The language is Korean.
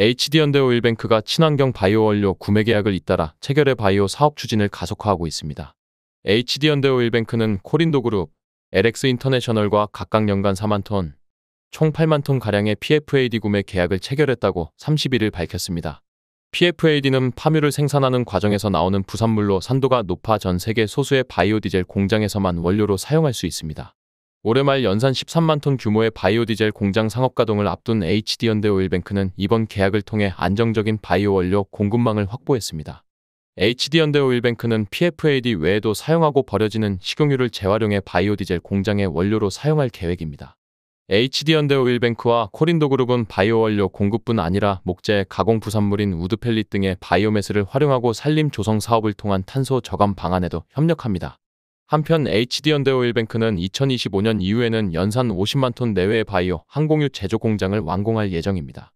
HD현대오 일뱅크가 친환경 바이오 원료 구매 계약을 잇따라 체결해 바이오 사업 추진을 가속화하고 있습니다. HD현대오 일뱅크는 코린도 그룹, LX 인터내셔널과 각각 연간 4만 톤, 총 8만 톤가량의 PFAD 구매 계약을 체결했다고 31일 밝혔습니다. PFAD는 파뮤를 생산하는 과정에서 나오는 부산물로 산도가 높아 전 세계 소수의 바이오디젤 공장에서만 원료로 사용할 수 있습니다. 올해 말 연산 13만 톤 규모의 바이오디젤 공장 상업 가동을 앞둔 HD 현대오일뱅크는 이번 계약을 통해 안정적인 바이오 원료 공급망을 확보했습니다. HD 현대오일뱅크는 PFAD 외에도 사용하고 버려지는 식용유를 재활용해 바이오디젤 공장의 원료로 사용할 계획입니다. HD 현대오일뱅크와 코린도 그룹은 바이오 원료 공급뿐 아니라 목재, 가공 부산물인 우드펠릿 등의 바이오매스를 활용하고 산림 조성 사업을 통한 탄소 저감 방안에도 협력합니다. 한편 HD현대오일뱅크는 2025년 이후에는 연산 50만 톤 내외의 바이오, 항공유 제조 공장을 완공할 예정입니다.